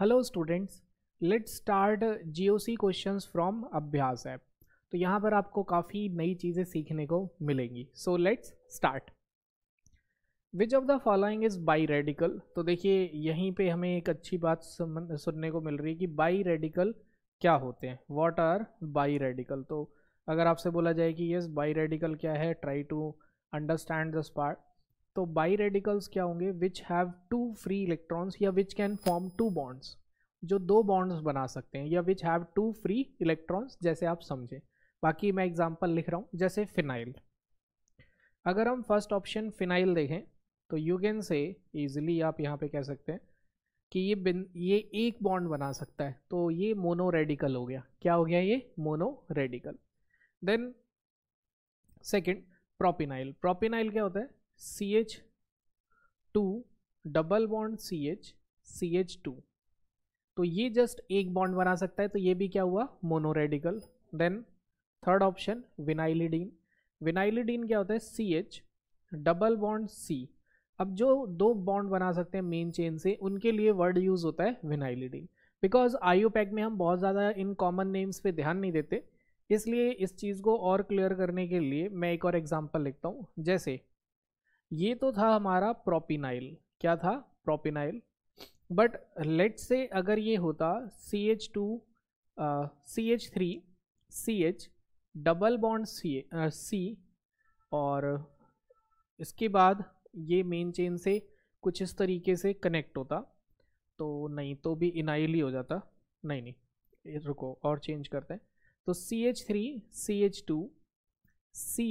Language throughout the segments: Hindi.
hello students let's start GOC questions from Abhyas app तो यहाँ पर आपको काफ़ी नई चीज़ें सीखने को मिलेंगी so let's start which of the following is biradical तो देखिए यहीं पे हमें एक अच्छी बात सुनने को मिल रही है कि बाई रेडिकल क्या होते हैं वॉट आर बाई रेडिकल तो अगर आपसे बोला जाए कि येस बाई रेडिकल क्या है try to understand this part तो बाई रेडिकल्स क्या होंगे which have two free electrons या which can form two bonds जो दो बॉन्ड्स बना सकते हैं या which have two free electrons जैसे आप समझें बाकी मैं एग्जांपल लिख रहा हूँ जैसे फिनाइल अगर हम फर्स्ट ऑप्शन फिनाइल देखें तो यू कैन से ईजिली आप यहाँ पे कह सकते हैं कि ये बिन ये एक बॉन्ड बना सकता है तो ये मोनो रेडिकल हो गया क्या हो गया ये mono radical then second propynyl propynyl क्या होता है C H two double bond C H C H two तो ये जस्ट एक बॉन्ड बना सकता है तो ये भी क्या हुआ monoradical then third option vinylidene vinylidene क्या होता है C H double bond C अब जो दो बॉन्ड बना सकते हैं मेन चेन से उनके लिए वर्ड यूज़ होता है विनाइलिडीन बिकॉज आयु पैक में हम बहुत ज़्यादा इन कॉमन नेम्स पे ध्यान नहीं देते इसलिए इस चीज़ को और क्लियर करने के लिए मैं एक और एग्जाम्पल लिखता हूँ जैसे ये तो था हमारा प्रोपिनाइल क्या था प्रोपिनाइल बट लेट से अगर ये होता C H two C H three C H double bond C C और इसके बाद ये मेन चेन से कुछ इस तरीके से कनेक्ट होता तो नहीं तो भी इनाइल ही हो जाता नहीं नहीं रुको और चेंज करते हैं तो C H three C H two C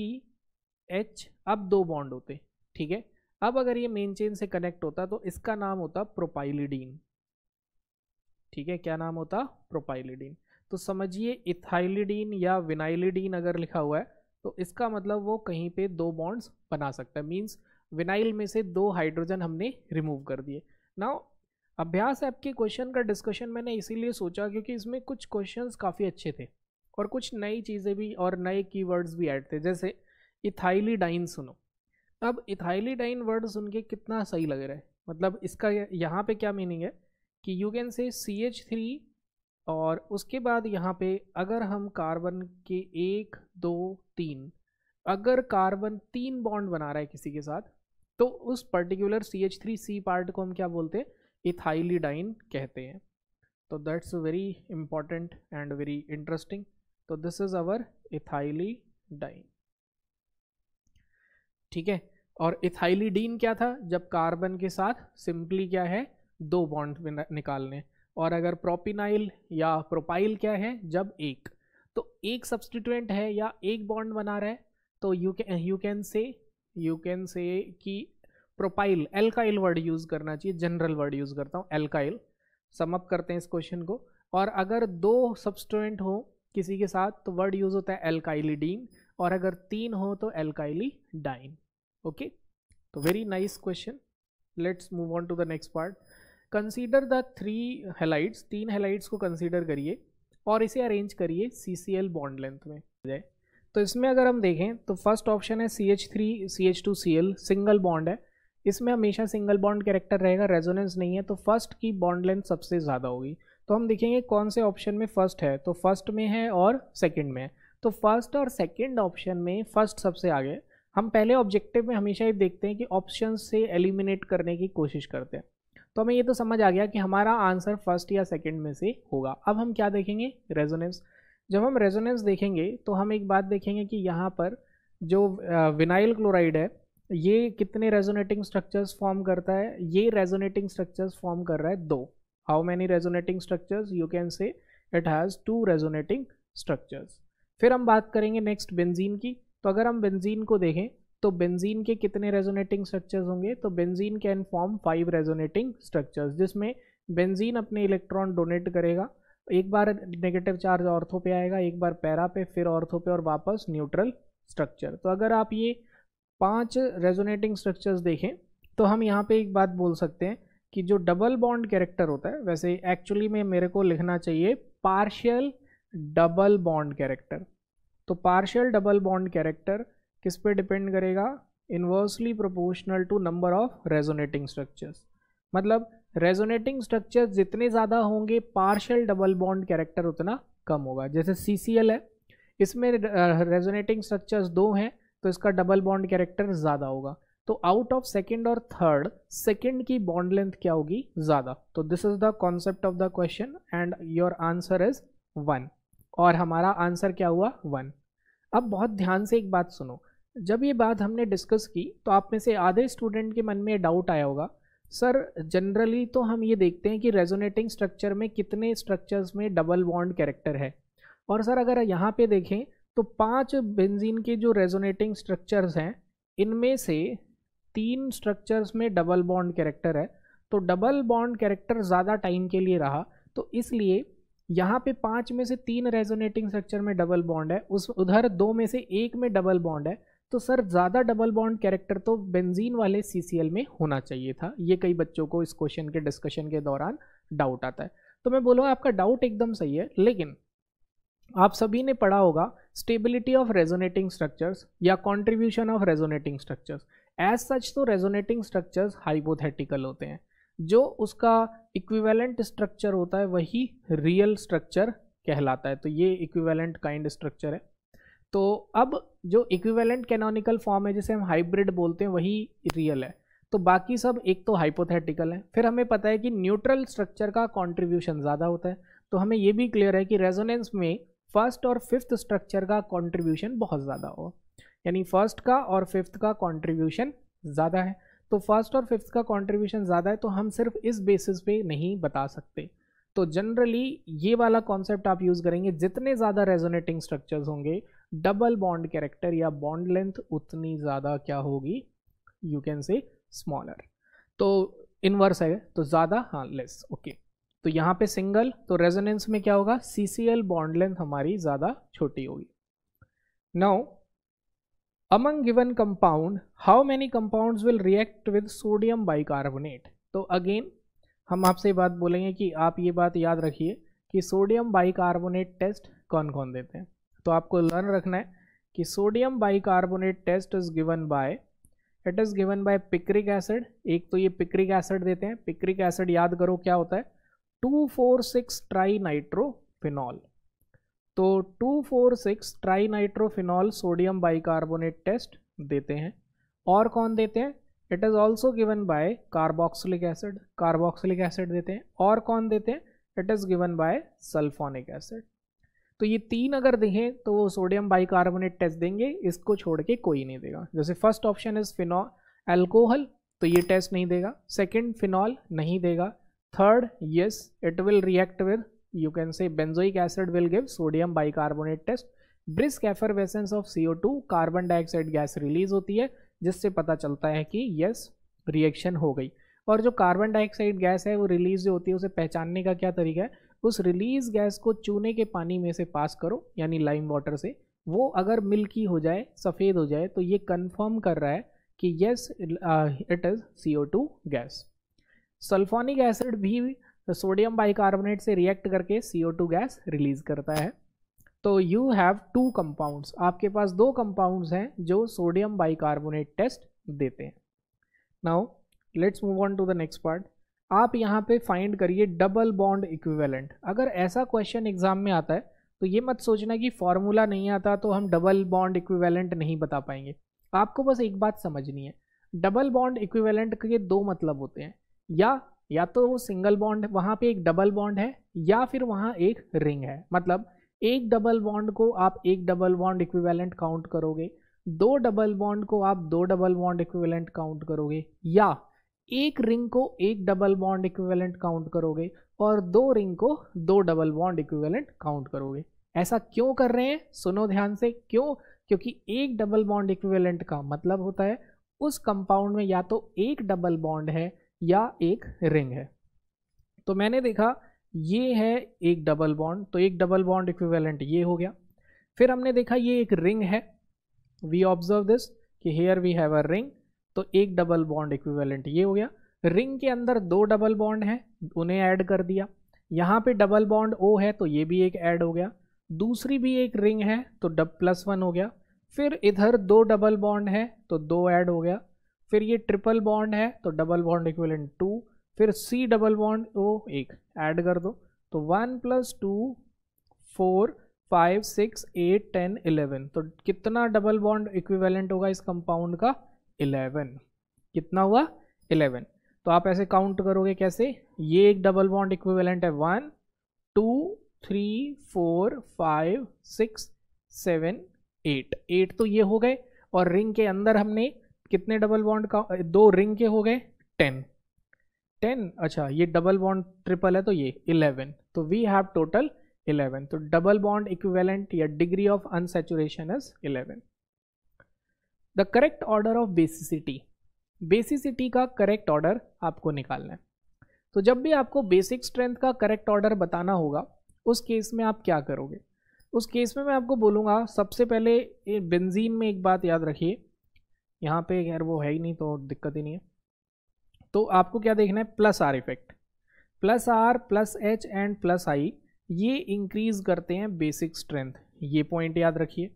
H अब दो बॉन्ड होते ठीक है अब अगर ये मेन चेन से कनेक्ट होता तो इसका नाम होता प्रोपाइलिडीन ठीक है क्या नाम होता प्रोपाइलिडीन तो समझिए इथाइलिडीन या विनाइलिडीन अगर लिखा हुआ है तो इसका मतलब वो कहीं पे दो बॉन्ड्स बना सकता है मींस विनाइल में से दो हाइड्रोजन हमने रिमूव कर दिए नाउ अभ्यास ऐप के क्वेश्चन का डिस्कशन मैंने इसीलिए सोचा क्योंकि इसमें कुछ क्वेश्चंस काफ़ी अच्छे थे और कुछ नई चीज़ें भी और नए कीवर्ड्स भी ऐड थे जैसे इथाइलिडाइन सुनो अब इथाइलीडाइन वर्ड सुन के कितना सही लग रहा है मतलब इसका यहाँ पे क्या मीनिंग है कि यू कैन से सी एच थ्री और उसके बाद यहाँ पे अगर हम कार्बन के एक दो तीन अगर कार्बन तीन बॉन्ड बना रहा है किसी के साथ तो उस particular C H three C part को हम क्या बोलते हैं इथाइलीडाइन कहते हैं तो that's very important and very interesting तो दिस इज़ इथाइली डाइन ठीक है और इथाइलीडीन क्या था जब कार्बन के साथ सिंपली क्या है दो बॉन्ड निकालने और अगर प्रोपिनाइल या प्रोपाइल क्या है जब एक तो एक सब्सटीट्यूएंट है या एक बॉन्ड बना रहा है तो you can you can say you can say कि प्रोपाइल एल्काइल वर्ड यूज़ करना चाहिए जनरल वर्ड यूज़ करता हूँ एल्काइल समअप करते हैं इस क्वेश्चन को और अगर दो सब्सटूएंट हो किसी के साथ तो वर्ड यूज़ होता है एल्काइलीडीन और अगर तीन हो तो एल्काइली डाइन ओके तो very nice question let's move on to the next part consider the three halides तीन हेलाइट्स को कंसीडर करिए और इसे अरेंज करिए C C L bond length में जाए तो इसमें अगर हम देखें तो फर्स्ट ऑप्शन है C H three C H two C L single bond है इसमें हमेशा सिंगल बॉन्ड कैरेक्टर रहेगा रेजोनेंस नहीं है तो फर्स्ट की बॉन्ड लेंथ सबसे ज़्यादा होगी तो हम देखेंगे कौन से ऑप्शन में फर्स्ट है तो फर्स्ट में है और सेकेंड में है तो फर्स्ट और सेकंड ऑप्शन में फर्स्ट सबसे आगे हम पहले ऑब्जेक्टिव में हमेशा ये देखते हैं कि ऑप्शन से एलिमिनेट करने की कोशिश करते हैं तो हमें ये तो समझ आ गया कि हमारा आंसर फर्स्ट या सेकंड में से होगा अब हम क्या देखेंगे रेजोनेंस जब हम रेजोनेंस देखेंगे तो हम एक बात देखेंगे कि यहाँ पर जो विनाइल क्लोराइड है ये कितने रेजोनेटिंग स्ट्रक्चर्स फॉर्म करता है ये रेजोनेटिंग स्ट्रक्चर्स फॉर्म कर रहा है दो how many resonating structures you can say it has two resonating structures फिर हम बात करेंगे नेक्स्ट बेंजीन की तो अगर हम बेंजीन को देखें तो बेंजीन के कितने रेजोनेटिंग स्ट्रक्चर्स होंगे तो benzene can form five resonating structures जिसमें बेंजीन अपने इलेक्ट्रॉन डोनेट करेगा एक बार नेगेटिव चार्ज ऑर्थो पे आएगा एक बार पैरा पे फिर ऑर्थो पे और वापस न्यूट्रल स्ट्रक्चर तो अगर आप ये पांच रेजोनेटिंग स्ट्रक्चर्स देखें तो हम यहाँ पे एक बात बोल सकते हैं कि जो डबल बॉन्ड कैरेक्टर होता है वैसे एक्चुअली में मेरे को लिखना चाहिए पार्शियल डबल बॉन्ड कैरेक्टर तो पार्शियल डबल बॉन्ड कैरेक्टर किस पे डिपेंड करेगा inversely proportional to number of resonating structures मतलब रेजोनेटिंग स्ट्रक्चर्स जितने ज़्यादा होंगे पार्शियल डबल बॉन्ड कैरेक्टर उतना कम होगा जैसे सी है इसमें रेजोनेटिंग स्ट्रक्चर्स uh, दो हैं तो इसका डबल बॉन्ड कैरेक्टर ज़्यादा होगा तो आउट ऑफ सेकेंड और थर्ड सेकेंड की बॉन्ड लेंथ क्या होगी ज़्यादा तो this is the concept of the question and your answer is one और हमारा आंसर क्या हुआ वन अब बहुत ध्यान से एक बात सुनो जब ये बात हमने डिस्कस की तो आप में से आधे स्टूडेंट के मन में डाउट आया होगा सर जनरली तो हम ये देखते हैं कि रेजोनेटिंग स्ट्रक्चर में कितने स्ट्रक्चर्स में डबल बॉन्ड कैरेक्टर है और सर अगर यहाँ पे देखें तो पांच बेंजीन के जो रेजोनेटिंग स्ट्रक्चर्स हैं इनमें से तीन स्ट्रक्चर्स में डबल बॉन्ड कैरेक्टर है तो डबल बॉन्ड कैरेक्टर ज़्यादा टाइम के लिए रहा तो इसलिए यहाँ पे पांच में से तीन रेजोनेटिंग स्ट्रक्चर में डबल बॉन्ड है उस उधर दो में से एक में डबल बॉन्ड है तो सर ज़्यादा डबल बॉन्ड कैरेक्टर तो बेंजीन वाले सी में होना चाहिए था ये कई बच्चों को इस क्वेश्चन के डिस्कशन के दौरान डाउट आता है तो मैं बोलूँगा आपका डाउट एकदम सही है लेकिन आप सभी ने पढ़ा होगा स्टेबिलिटी ऑफ रेजोनेटिंग स्ट्रक्चर्स या contribution of resonating structures as such तो रेजोनेटिंग स्ट्रक्चर्स हाइपोथेटिकल होते हैं जो उसका इक्विवेलेंट स्ट्रक्चर होता है वही रियल स्ट्रक्चर कहलाता है तो ये इक्विवेलेंट काइंड स्ट्रक्चर है तो अब जो इक्विवेलेंट कैनोनिकल फॉर्म है जिसे हम हाइब्रिड बोलते हैं वही रियल है तो बाकी सब एक तो हाइपोथेटिकल है फिर हमें पता है कि न्यूट्रल स्ट्रक्चर का कॉन्ट्रीब्यूशन ज़्यादा होता है तो हमें ये भी क्लियर है कि रेजोनेंस में फर्स्ट और फिफ्थ स्ट्रक्चर का कॉन्ट्रीब्यूशन बहुत ज़्यादा हो यानी फर्स्ट का और फिफ्थ का कॉन्ट्रीब्यूशन ज़्यादा है तो फर्स्ट और फिफ्थ का कंट्रीब्यूशन ज़्यादा है तो हम सिर्फ इस बेसिस पे नहीं बता सकते तो जनरली ये वाला कॉन्सेप्ट आप यूज़ करेंगे जितने ज़्यादा रेजोनेटिंग स्ट्रक्चर्स होंगे डबल बॉन्ड कैरेक्टर या बॉन्ड लेंथ उतनी ज़्यादा क्या होगी यू कैन से स्मॉलर तो इनवर्स है तो ज़्यादा हाँ लेस ओके तो यहाँ पे सिंगल तो रेजोनेंस में क्या होगा सी सी एल बॉन्डलेंथ हमारी ज़्यादा छोटी होगी now among given given how many compound will react with sodium bicarbonate तो अगेन हम आपसे बात बोलेंगे कि आप ये बात याद रखिए कि सोडियम बाई कार्बोनेट टेस्ट कौन कौन देते हैं तो आपको लर्न रखना है कि sodium bicarbonate test is given by it is given by picric acid एक तो ये पिक्रिक एसिड देते हैं पिक्रिक एसिड याद करो क्या होता है two four six trinitrophenol तो two four six trinitrophenol sodium bicarbonate test देते हैं और कौन देते हैं it is also given by carboxylic acid carboxylic acid देते हैं और कौन देते हैं it is given by sulphonic acid तो ये तीन अगर देखें तो वो सोडियम बाइकार्बोनेट टेस्ट देंगे इसको छोड़ के कोई नहीं देगा जैसे first option is phenol alcohol तो ये टेस्ट नहीं देगा सेकेंड फिनॉल नहीं देगा third yes it will react with you can say benzoic acid will give sodium give sodium bicarbonate test brisk C O two carbon dioxide gas release होती है जिससे पता चलता है कि यस रिएक्शन हो गई और जो कार्बन डाइऑक्साइड गैस है वो रिलीज जो होती है उसे पहचानने का क्या तरीका है उस रिलीज गैस को चूने के पानी में से पास करो यानी लाइम वाटर से वो अगर मिल्की हो जाए सफ़ेद हो जाए तो ये कन्फर्म कर रहा है कि yes it is C O two gas sulphonic acid भी तो सोडियम बाइकार्बोनेट से रिएक्ट करके टू गैस रिलीज़ करता है तो यू हैव टू कंपाउंड्स आपके पास दो कंपाउंड्स हैं जो सोडियम बाइकार्बोनेट टेस्ट देते हैं now let's move on to the next part आप यहाँ पे फाइंड करिए डबल बॉन्ड इक्विवेलेंट अगर ऐसा क्वेश्चन एग्जाम में आता है तो ये मत सोचना कि फॉर्मूला नहीं आता तो हम डबल बॉन्ड इक्विवेलेंट नहीं बता पाएंगे आपको बस एक बात समझनी है डबल बॉन्ड इक्विवेलेंट के दो मतलब होते हैं या या तो वो सिंगल बॉन्ड वहाँ पे एक डबल बॉन्ड है या फिर वहाँ एक रिंग है मतलब एक डबल बॉन्ड को आप एक डबल बॉन्ड इक्विवेलेंट काउंट करोगे दो डबल बॉन्ड को आप दो डबल बॉन्ड इक्विवेलेंट काउंट करोगे या एक रिंग को एक डबल बॉन्ड इक्विवेलेंट काउंट करोगे और दो रिंग को दो डबल बॉन्ड इक्विवेलेंट काउंट करोगे ऐसा क्यों कर रहे हैं सुनो ध्यान से क्यों क्योंकि एक डबल बॉन्ड इक्विवेलेंट का मतलब होता है उस कंपाउंड में या तो एक डबल बॉन्ड है या एक रिंग है तो मैंने देखा ये है एक डबल बॉन्ड तो एक डबल बॉन्ड इक्विवेलेंट ये हो गया फिर हमने देखा ये एक रिंग है वी ऑब्जर्व दिस कि here we have a ring तो एक डबल बॉन्ड इक्विवेलेंट ये हो गया रिंग के अंदर दो डबल बॉन्ड हैं उन्हें ऐड कर दिया यहाँ पे डबल बॉन्ड ओ है तो ये भी एक ऐड हो गया दूसरी भी एक रिंग है तो डब प्लस वन हो गया फिर इधर दो डबल बॉन्ड है तो दो ऐड हो गया फिर ये ट्रिपल बॉन्ड है तो डबल बॉन्ड इक्विवेलेंट टू फिर सी डबल बॉन्ड वो एक ऐड कर दो तो one plus two four five six eight ten eleven तो कितना डबल बॉन्ड इक्विवेलेंट होगा इस कंपाउंड का इलेवन कितना हुआ इलेवन तो आप ऐसे काउंट करोगे कैसे ये एक डबल बॉन्ड इक्विवेलेंट है one two three four five six seven eight eight तो ये हो गए और रिंग के अंदर हमने कितने डबल बॉन्ड का दो रिंग के हो गए टेन टेन अच्छा ये डबल बॉन्ड ट्रिपल है तो ये इलेवन तो वी हैव टोटल इलेवन तो डबल बॉन्ड इक्विवेलेंट या degree of unsaturation is eleven the correct order of basicity basicity का करेक्ट ऑर्डर आपको निकालना है तो जब भी आपको बेसिक स्ट्रेंथ का करेक्ट ऑर्डर बताना होगा उस केस में आप क्या करोगे उस केस में मैं आपको बोलूँगा सबसे पहले बेंजीन में एक बात याद रखिए यहाँ पे खैर वो है ही नहीं तो दिक्कत ही नहीं है तो आपको क्या देखना है plus R effect plus R plus H and plus I ये इंक्रीज करते हैं बेसिक स्ट्रेंथ ये पॉइंट याद रखिए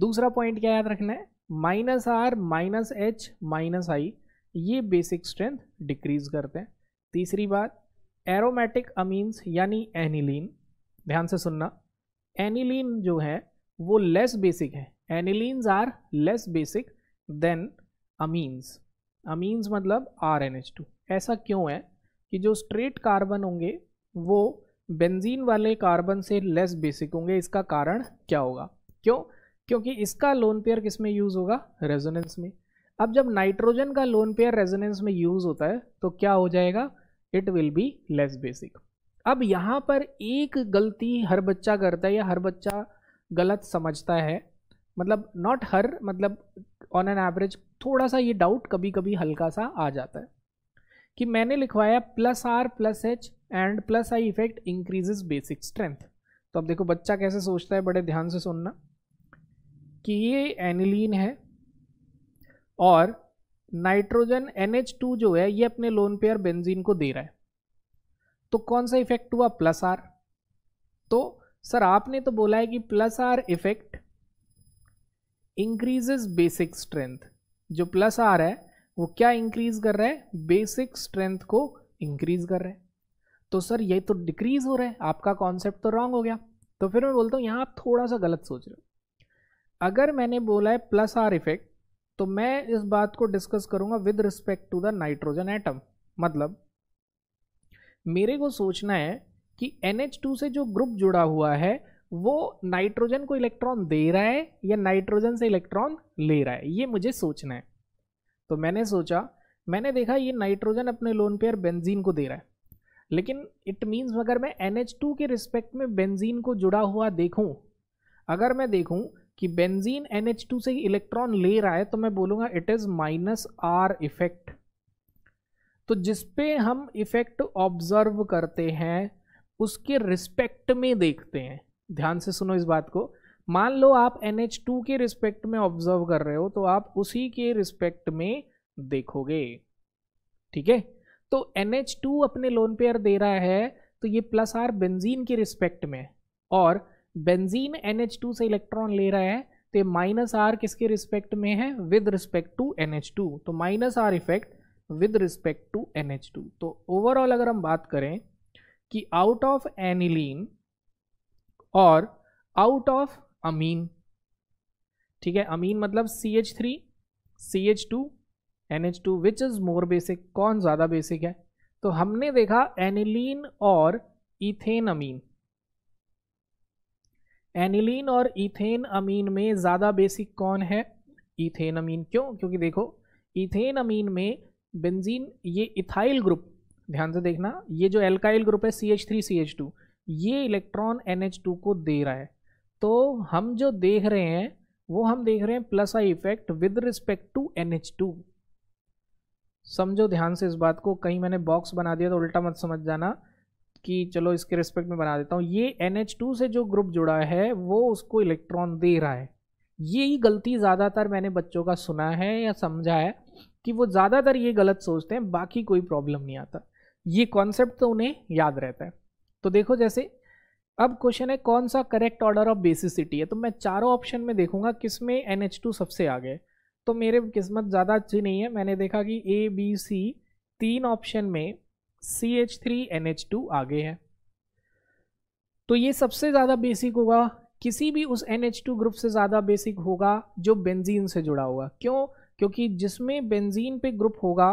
दूसरा पॉइंट क्या याद रखना है minus R minus H minus I ये बेसिक स्ट्रेंथ डिक्रीज करते हैं तीसरी बात एरोमेटिक अमीन्स यानी एनिलीन ध्यान से सुनना एनिलीन जो है वो लेस बेसिक है anilines are less basic than amines amines मतलब आर एन एच टू ऐसा क्यों है कि जो स्ट्रेट कार्बन होंगे वो बेंजीन वाले कार्बन से लेस बेसिक होंगे इसका कारण क्या होगा क्यों क्योंकि इसका लोन पेयर किस में यूज़ होगा रेजोनेंस में अब जब नाइट्रोजन का लोन पेयर रेजोनेंस में यूज़ होता है तो क्या हो जाएगा it will be less basic अब यहाँ पर एक गलती हर बच्चा करता है या हर बच्चा गलत समझता है मतलब नॉट हर मतलब ऑन एन एवरेज थोड़ा सा ये डाउट कभी कभी हल्का सा आ जाता है कि मैंने लिखवाया plus R plus H and plus I effect increases basic strength तो अब देखो बच्चा कैसे सोचता है बड़े ध्यान से सुनना कि ये एनिलीन है और नाइट्रोजन NH2 जो है ये अपने लोन पेयर बेंजीन को दे रहा है तो कौन सा इफेक्ट हुआ प्लस आर तो सर आपने तो बोला है कि plus R effect increases basic strength जो प्लस आ रहा है वो क्या इंक्रीज कर रहा है बेसिक स्ट्रेंथ को इंक्रीज कर रहा है तो सर ये तो डिक्रीज हो रहा है आपका कॉन्सेप्ट तो रॉन्ग हो गया तो फिर मैं बोलता हूँ यहाँ आप थोड़ा सा गलत सोच रहे हो अगर मैंने बोला है प्लस आर इफेक्ट तो मैं इस बात को डिस्कस करूंगा with respect to the nitrogen atom मतलब मेरे को सोचना है कि NH2 से जो ग्रुप जुड़ा हुआ है वो नाइट्रोजन को इलेक्ट्रॉन दे रहा है या नाइट्रोजन से इलेक्ट्रॉन ले रहा है ये मुझे सोचना है तो मैंने सोचा मैंने देखा ये नाइट्रोजन अपने लोन पेयर बेंजीन को दे रहा है लेकिन इट मीन्स अगर मैं एन के रिस्पेक्ट में बेंजीन को जुड़ा हुआ देखूं अगर मैं देखूँ कि बेंजीन एन से इलेक्ट्रॉन ले रहा है तो मैं बोलूँगा it is minus R effect तो जिस पे हम इफेक्ट ऑब्जर्व करते हैं उसके रिस्पेक्ट में देखते हैं ध्यान से सुनो इस बात को मान लो आप एन एच टू के रिस्पेक्ट में ऑब्जर्व कर रहे हो तो आप उसी के रिस्पेक्ट में देखोगे ठीक है तो एन एच टू अपने लोन पेयर दे रहा है तो ये प्लस आर बेंजीन के रिस्पेक्ट में और बेंजीन एन एच टू से इलेक्ट्रॉन ले रहा है तो माइनस आर किसके रिस्पेक्ट में है with respect to N H two तो minus R effect with respect to N H two तो ओवरऑल अगर हम बात करें कि आउट ऑफ एनिलीन और आउट ऑफ अमीन ठीक है अमीन मतलब C H three C H two N H two which is more basic कौन ज़्यादा बेसिक है तो हमने देखा एनिलीन और इथेन अमीन एनिलीन और इथेन अमीन में ज़्यादा बेसिक कौन है इथेन अमीन क्यों क्योंकि देखो इथेन अमीन में बेंजीन ये इथाइल ग्रुप ध्यान से देखना ये जो एल्काइल ग्रुप है C H three C H two ये इलेक्ट्रॉन NH2 को दे रहा है तो हम जो देख रहे हैं वो हम देख रहे हैं plus I effect with respect to NH2 समझो ध्यान से इस बात को कहीं मैंने बॉक्स बना दिया तो उल्टा मत समझ जाना कि चलो इसके रिस्पेक्ट में बना देता हूँ ये NH2 से जो ग्रुप जुड़ा है वो उसको इलेक्ट्रॉन दे रहा है ये गलती ज़्यादातर मैंने बच्चों का सुना है या समझा है कि वो ज़्यादातर ये गलत सोचते हैं बाकी कोई प्रॉब्लम नहीं आता ये कॉन्सेप्ट तो उन्हें याद रहता है तो देखो जैसे अब क्वेश्चन है कौन सा करेक्ट ऑर्डर ऑफ बेसिसिटी है तो मैं चारों ऑप्शन में देखूंगा किस में एन सबसे आगे तो मेरे किस्मत ज़्यादा अच्छी नहीं है मैंने देखा कि ए बी सी तीन ऑप्शन में C H three N H two आगे है तो ये सबसे ज़्यादा बेसिक होगा किसी भी उस एन एच टू ग्रुप से ज़्यादा बेसिक होगा जो बेंजीन से जुड़ा होगा क्यों क्योंकि जिसमें बेंजीन पे ग्रुप होगा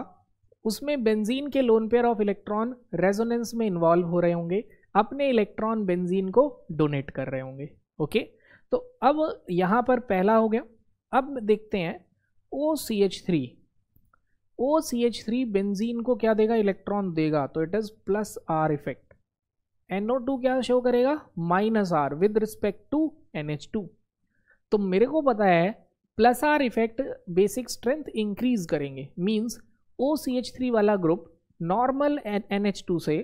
उसमें बेंजीन के lone pair of electron resonance में इन्वॉल्व हो रहे होंगे अपने इलेक्ट्रॉन बेंजीन को डोनेट कर रहे होंगे ओके तो अब यहाँ पर पहला हो गया अब देखते हैं O C H three O C H three benzene को क्या देगा इलेक्ट्रॉन देगा तो it is plus R effect N O two show करेगा minus R with respect to N H two तो मेरे को पता है plus R effect basic strength increase करेंगे means O C H three वाला group normal N H two से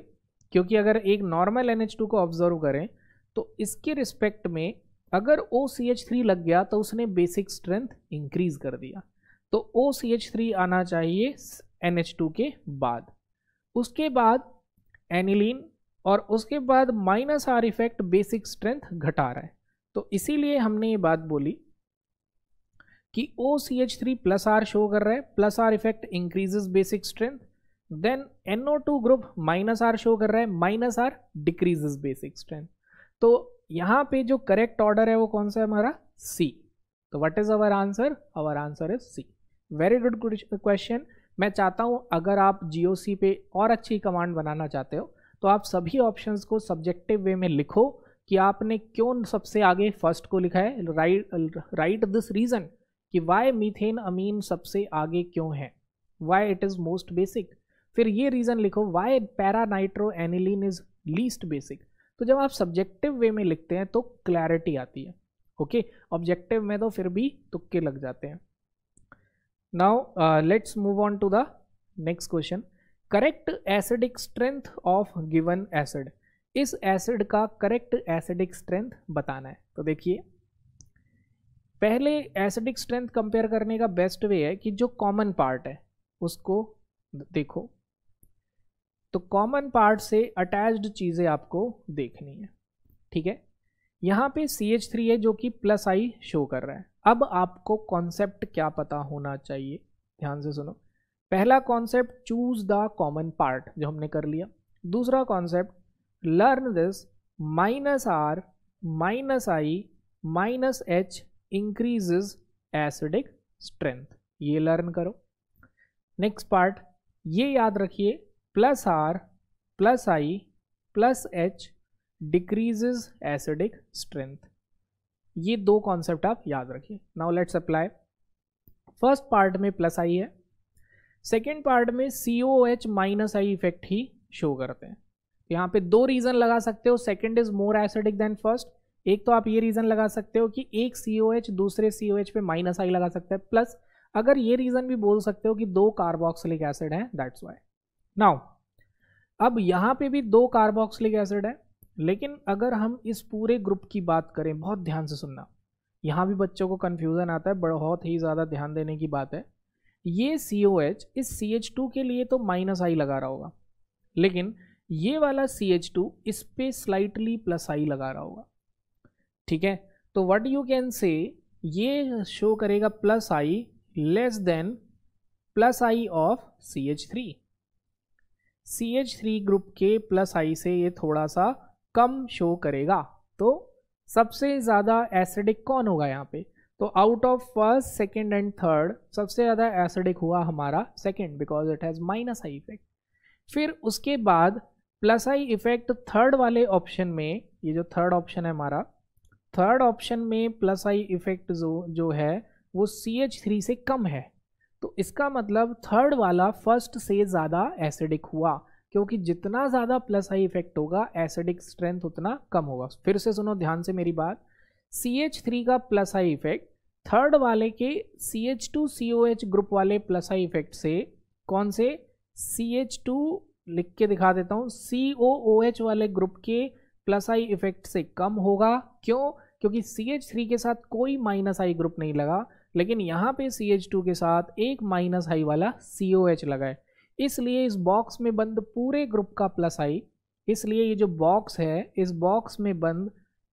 क्योंकि अगर एक नॉर्मल एन एच टू को ऑब्जर्व करें तो इसके रिस्पेक्ट में अगर ओ सी एच थ्री लग गया तो उसने बेसिक स्ट्रेंथ इंक्रीज कर दिया तो ओ सी एच थ्री आना चाहिए एन एच टू के बाद उसके बाद एनिलीन और उसके बाद minus R effect basic strength घटा रहा है तो इसीलिए हमने ये बात बोली कि O C H three plus R show कर रहा है plus R effect increases basic strength than N O two group minus R show कर रहा है minus R decreases basic strength तो यहाँ पे जो करेक्ट ऑर्डर है वो कौन सा है हमारा सी तो what is our answer our answer is C very good question मैं चाहता हूँ अगर आप जी पे और अच्छी कमांड बनाना चाहते हो तो आप सभी ऑप्शंस को सब्जेक्टिव वे में लिखो कि आपने क्यों सबसे आगे फर्स्ट को लिखा है राइट राइट दिस रीज़न कि वाई मीथेन अमीन सबसे आगे क्यों है why it is most basic फिर ये रीज़न लिखो why paranitro aniline is least basic तो जब आप सब्जेक्टिव वे में लिखते हैं तो क्लैरिटी आती है ओके ऑब्जेक्टिव में तो फिर भी तुक्के लग जाते हैं now let's move on to the next question correct acidic strength of given acid इस एसिड का करेक्ट एसिडिक स्ट्रेंथ बताना है तो देखिए पहले एसिडिक स्ट्रेंथ कंपेयर करने का बेस्ट वे है कि जो कॉमन पार्ट है उसको देखो तो कॉमन पार्ट से अटैच्ड चीज़ें आपको देखनी है ठीक है यहाँ पे सी एच थ्री है जो कि प्लस आई शो कर रहा है अब आपको कॉन्सेप्ट क्या पता होना चाहिए ध्यान से सुनो पहला concept choose the common part जो हमने कर लिया दूसरा concept learn this minus R minus I minus H is acidic strength ये लर्न करो नेक्स्ट पार्ट ये याद रखिए plus R plus I plus H is acidic strength ये दो कॉन्सेप्ट आप याद रखिए now let's apply first part में प्लस आई है सेकेंड पार्ट में C O H minus I effect ही शो करते हैं यहाँ पे दो रीज़न लगा सकते हो second is more acidic than first एक तो आप ये रीज़न लगा सकते हो कि एक सी ओ एच दूसरे सी ओ एच पे माइनस आई लगा सकते हैं प्लस अगर ये रीज़न भी बोल सकते हो कि दो कार्बोक्सिलिक एसिड हैं दैट्स वाई नाउ अब यहाँ पे भी दो कार्बोक्सिलिक एसिड है लेकिन अगर हम इस पूरे ग्रुप की बात करें बहुत ध्यान से सुनना यहाँ भी बच्चों को कन्फ्यूज़न आता है बहुत ही ज़्यादा ध्यान देने की बात है ये सी ओ एच इस सी एच टू के लिए तो माइनस आई लगा रहा होगा लेकिन ये वाला सी एच टू इस पर स्लाइटली प्लस आई लगा रहा होगा ठीक है तो व्हाट यू कैन से ये शो करेगा plus I less than plus I of C H three C H three group के प्लस आई से ये थोड़ा सा कम शो करेगा तो सबसे ज़्यादा एसिडिक कौन होगा यहाँ पे तो out of first second and third सबसे ज़्यादा एसिडिक हुआ हमारा second because it has minus I effect फिर उसके बाद प्लस आई इफेक्ट थर्ड वाले ऑप्शन में ये जो थर्ड ऑप्शन है हमारा थर्ड ऑप्शन में प्लस आई इफेक्ट जो जो है वो सी एच थ्री से कम है तो इसका मतलब थर्ड वाला फर्स्ट से ज़्यादा एसिडिक हुआ क्योंकि जितना ज़्यादा प्लस आई इफेक्ट होगा एसिडिक स्ट्रेंथ उतना कम होगा फिर से सुनो ध्यान से मेरी बात सी एच थ्री का प्लस आई इफेक्ट थर्ड वाले के C H two C O H group वाले प्लस आई इफेक्ट से कौन से सी एच टू लिख के दिखा देता हूँ सी ओ ओ एच वाले ग्रुप के प्लस आई इफेक्ट से कम होगा क्यों क्योंकि सी एच थ्री के साथ कोई माइनस आई ग्रुप नहीं लगा लेकिन यहाँ पे सी एच टू के साथ एक माइनस आई वाला सी ओ एच लगा है इसलिए इस बॉक्स में बंद पूरे ग्रुप का प्लस आई इसलिए ये जो बॉक्स है इस बॉक्स में बंद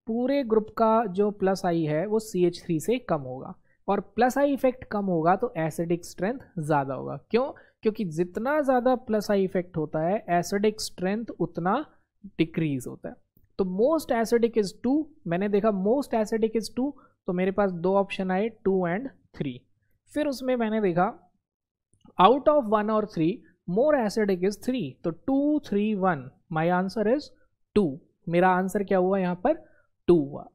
पूरे ग्रुप का जो प्लस आई है वो सी एच थ्री से कम होगा और प्लस आई इफेक्ट कम होगा तो एसिडिक स्ट्रेंथ ज़्यादा होगा क्यों क्योंकि जितना ज़्यादा प्लस आई इफेक्ट होता है एसिडिक स्ट्रेंथ उतना डिक्रीज होता है तो मोस्ट एसिडिक इज टू मैंने देखा मोस्ट एसिडिक इज टू तो मेरे पास दो ऑप्शन आए टू एंड थ्री फिर उसमें मैंने देखा आउट ऑफ वन और three more acidic is three तो two three one my answer is two मेरा आंसर क्या हुआ यहाँ पर टू हुआ